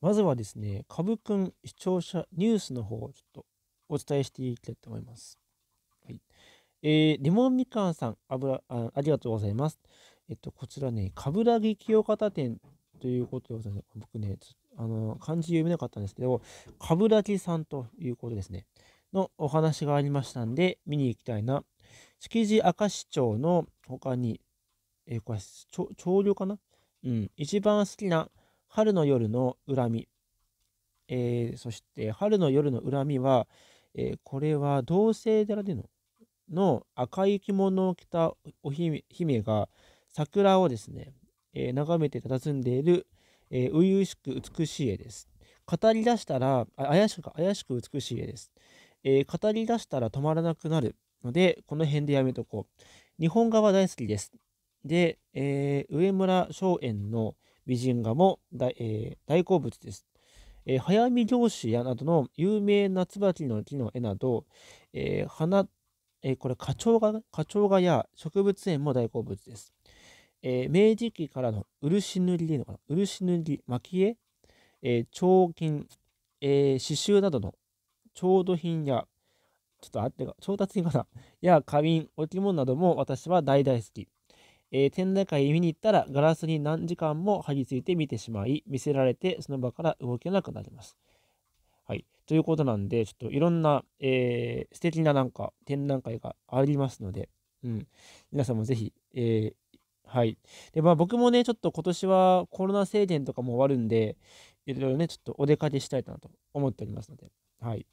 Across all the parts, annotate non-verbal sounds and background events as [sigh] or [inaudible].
まずはですね、株くん視聴者ニュースの方をちょっとお伝えしていきたいと思います。はい。えー、レモンみかんさん、油あありがとうございます。えっと、こちらね、冠城清方店ということでございます。僕ね、あの、漢字読めなかったんですけど、冠城さんということですね。のお話がありましたんで、見に行きたいな。築地明石町の他に、えー、これ、調料かなうん、一番好きな春の夜の恨み、えー、そして春の夜の恨みは、えー、これは同性寺でのの赤い着物を着たお姫が桜をですね、えー、眺めて佇んでいる、初々しく美しい絵です。語り出したら、あ怪しく怪しく美しい絵です、え語り出したら止まらなくなるので、この辺でやめとこう。日本画は大好きです。で、え上村松園の、美人画も大えー、大好物です。えー、早見漁師やなどの有名な椿の木の絵など、えー、花、えー、これ花鳥画、花鳥画や植物園も大好物です。えー、明治期からの漆塗りでいいのかな漆塗り、蒔絵、えー、彫金、えー、刺繍などの調度品や、ちょっとあってか、調達品かなや花瓶、置物なども私は大大好き。えー、展覧会見に行ったらガラスに何時間も張り付いて見てしまい、見せられてその場から動けなくなります。はい。ということなんで、ちょっといろんな、えー、素敵ななんか展覧会がありますので、うん。皆さんもぜひ、えー、はい。で、まあ僕もね、ちょっと今年はコロナ制限とかも終わるんで、いろいろね、ちょっとお出かけしたいなと思っておりますので、はい。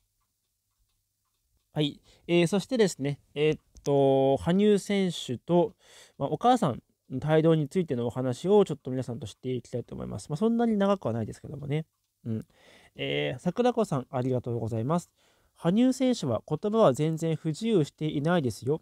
はい。えー、そしてですね、えー、っと、羽生選手と、まあ、お母さんの帯同についてのお話をちょっと皆さんとしていきたいと思います。まあ、そんなに長くはないですけどもね。うん。えー、桜子さん、ありがとうございます。羽生選手は言葉は全然不自由していないですよ。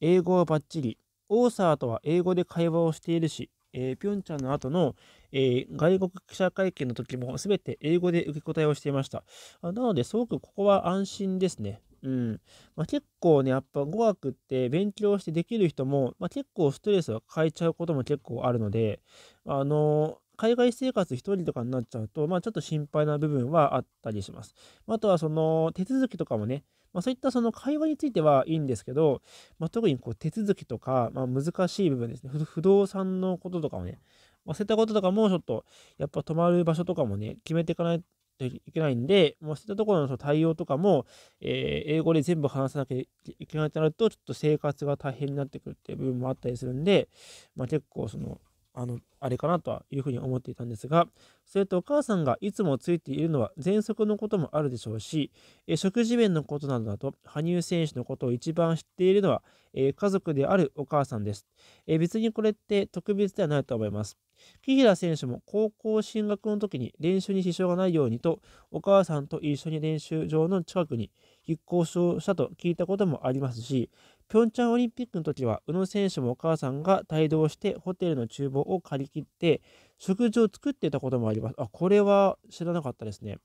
英語はバッチリ。オーサーとは英語で会話をしているし、えー、ピョンチャンの後の、えー、外国記者会見の時も全て英語で受け答えをしていました。なので、すごくここは安心ですね。うん。まあ、結構ね、やっぱ語学って勉強してできる人も、まあ、結構ストレスは変えちゃうことも結構あるので、あの海外生活1人とかになっちゃうと、まあ、ちょっと心配な部分はあったりします。あとは、その、手続きとかもね、まあ、そういったその会話についてはいいんですけど、まあ、特にこう手続きとか、まあ、難しい部分ですね、不動産のこととかもね、まあ、そういったこととかもちょっと、やっぱ泊まる場所とかもね、決めていかないといけないんで、もうそういったところのその対応とかも、えー、英語で全部話さなきゃいけないとなると、ちょっと生活が大変になってくるっていう部分もあったりするんで、まあ、結構その、あの、あれかなとはいうふうに思っていたんですが、それとお母さんがいつもついているのは喘息のこともあるでしょうし、え食事面のことなどだと、羽生選手のことを一番知っているのは、え家族であるお母さんです、え別にこれって特別ではないと思います。紀平選手も高校進学の時に練習に支障がないようにと、お母さんと一緒に練習場の近くに引っ越しをしたと聞いたこともありますし、ピョンチャンオリンピックの時は、宇野選手もお母さんが帯同してホテルの厨房を借り切って、食事を作っていたこともあります。あ、これは知らなかったですね。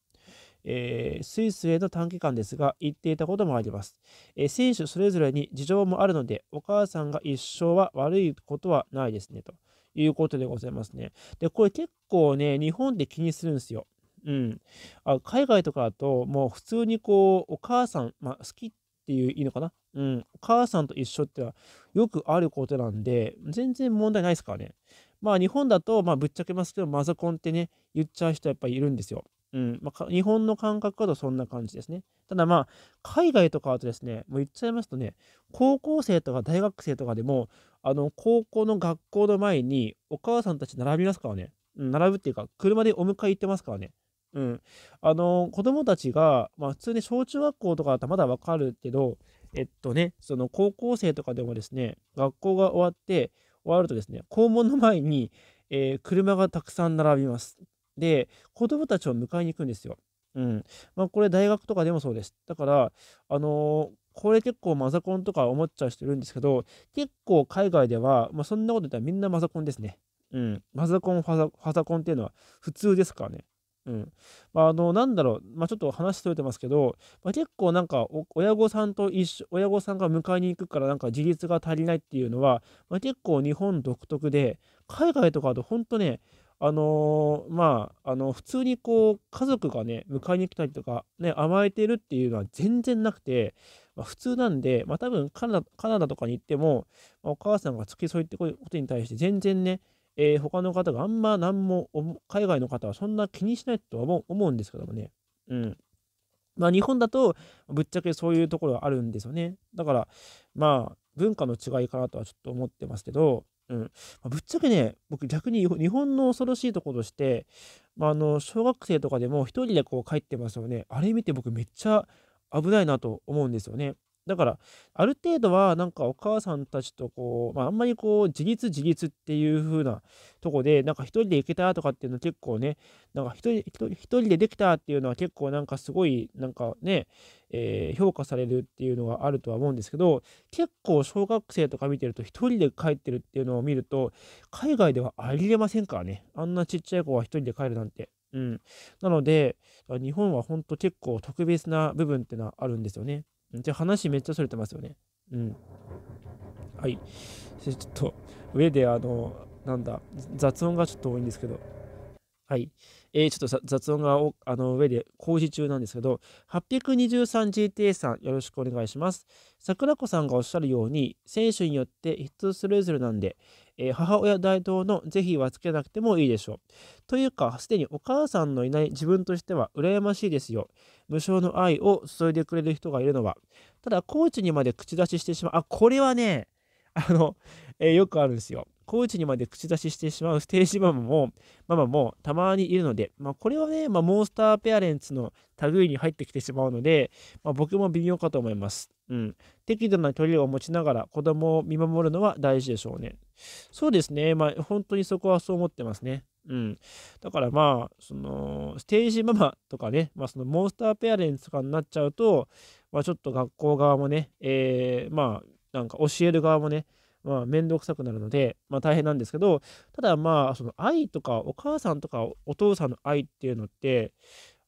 えー、スイスへの短期間ですが、行っていたこともあります、えー、選手それぞれに事情もあるので、お母さんが一生は悪いことはないですね、ということでございますね。で、これ結構ね、日本で気にするんですよ。うん、あ海外とかだともう普通にこうお母さん、まあ、好きってっていういいのかなうん。お母さんと一緒ってのはよくあることなんで、全然問題ないですからね。まあ日本だと、まあぶっちゃけますけど、マザコンってね、言っちゃう人やっぱいるんですよ。うん。まあ、日本の感覚だとそんな感じですね。ただまあ、海外とかだとですね、もう言っちゃいますとね、高校生とか大学生とかでも、あの、高校の学校の前にお母さんたち並びますからね。うん、並ぶっていうか、車でお迎え行ってますからね。うん。あの、子供たちが、まあ、普通に小中学校とかだったらまだわかるけど、えっとね、その高校生とかでもですね、学校が終わって、終わるとですね、校門の前に、えー、車がたくさん並びます。で、子供たちを迎えに行くんですよ。うん。まあ、これ大学とかでもそうです。だから、あのー、これ結構マザコンとか思っちゃう人いるんですけど、結構海外では、まあ、そんなこと言ったらみんなマザコンですね。うん。マザコン、ファザファザコンっていうのは普通ですからね。うん。まあ、あの、なんだろう、まあ、ちょっと話しとれてますけど、まあ、結構なんか、親御さんと一緒、親御さんが迎えに行くから、なんか自立が足りないっていうのは、まあ、結構日本独特で、海外とかだと本当ね、あのー、まあ、あの、普通にこう、家族がね、迎えに来たりとか、ね、甘えてるっていうのは全然なくて、まあ、普通なんで、まあ、多分カナダ、カナダとかに行っても、まあ、お母さんが付き添いってことに対して全然ね、えー、他の方があんま何も、海外の方はそんな気にしないとは思うんですけどもね。うん。まあ、日本だと、ぶっちゃけそういうところはあるんですよね。だから、まあ、文化の違いかなとはちょっと思ってますけど、うん。まあ、ぶっちゃけね、僕逆に日本の恐ろしいところとして、まあ、あの、小学生とかでも一人でこう帰ってますよね。あれ見て僕めっちゃ危ないなと思うんですよね。だから、ある程度は、なんかお母さんたちとこう、まあ、あんまりこう、自立自立っていう風なとこで、なんか一人で行けたとかっていうのは結構ね、なんか一人人でできたっていうのは結構なんかすごい、なんかね、えー、評価されるっていうのがあるとは思うんですけど、結構小学生とか見てると一人で帰ってるっていうのを見ると、海外ではありえませんからね。あんなちっちゃい子は一人で帰るなんて。うん。なので、日本は本当結構特別な部分ってのはあるんですよね。じゃ話めっちゃそれてますよね。うん。はい。ちょっと、上であの、なんだ、雑音がちょっと多いんですけど。はい。えー、ちょっと雑音があの上で工事中なんですけど、823GTA さん、よろしくお願いします。桜子さんがおっしゃるように、選手によって人それぞれなんで、えー、母親代表の是非はつけなくてもいいでしょう。というか、すでにお母さんのいない自分としては羨ましいですよ。無償の愛を注いでくれる人がいるのは。ただ、コーチにまで口出ししてしまう。あ、これはね、あの、えー、よくあるんですよ。高一にまで口出ししてしまうステージママも、ママもたまにいるので、まあ、これはね、まあ、モンスターペアレンツの類に入ってきてしまうので、まあ、僕も微妙かと思います。うん。適度な距離を持ちながら子供を見守るのは大事でしょうね。そうですね。まあ、本当にそこはそう思ってますね。うん、だからまあそのステージママとかね、まあ、そのモンスターペアレンツとかになっちゃうと、まあ、ちょっと学校側もね、えー、まあなんか教える側もねまあ、面倒くさくなるので、まあ、大変なんですけど、ただまあ、その愛とか、お母さんとかお父さんの愛っていうのって、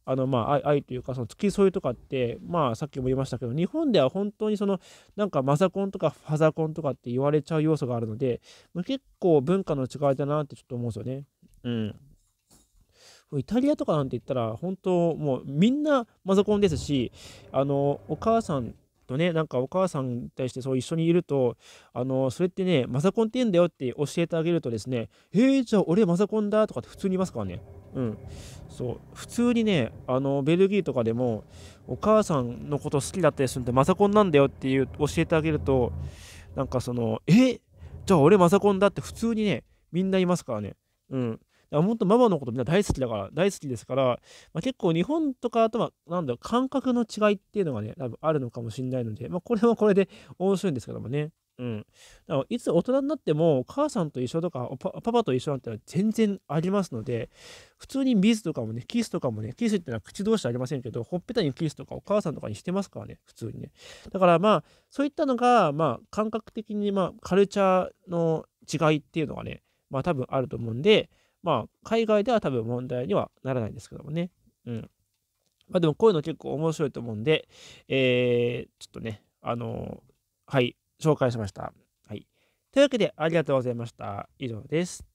あのまあ愛愛というかその付き添いとかってまあさっきも言いましたけど日本では本当にそのなんかマザコンとかファザコンとかって言われちゃう要素があるので結構文化の違いだなってちょっと思うんですよね。うんイタリアとかなんて言ったら本当もうみんなマザコンですしあのお母さんとね、なんかお母さんに対してそう一緒にいると、あの、それってね、マザコンって言うんだよって教えてあげるとですね、えー、じゃあ俺マザコンだとかって普通に言いますからね。うん。そう。普通にね、あの、ベルギーとかでも、お母さんのこと好きだったりするんで、マザコンなんだよっていう教えてあげると、なんかその、えじゃあ俺マザコンだって普通にね、みんな言いますからね。うん。本当ママのことみんな大好きだから、大好きですから、まあ、結構日本とかとは、なんだろう、感覚の違いっていうのがね、多分あるのかもしれないので、まあ、これは [laughs] これで面白いんですけどもね。うん。だからいつ大人になっても、母さんと一緒とかパ、パパと一緒なんてのは全然ありますので、普通にビズとかもね、キスとかもね、キスってのは口同士ありませんけど、ほっぺたにキスとかお母さんとかにしてますからね、普通にね。だからまあ、そういったのが、まあ、感覚的に、まあ、カルチャーの違いっていうのがね、まあ多分あると思うんで、まあ、海外では多分問題にはならないんですけどもね。うん。まあでもこういうの結構面白いと思うんで、えー、ちょっとね、あのー、はい、紹介しました。はい。というわけで、ありがとうございました。以上です。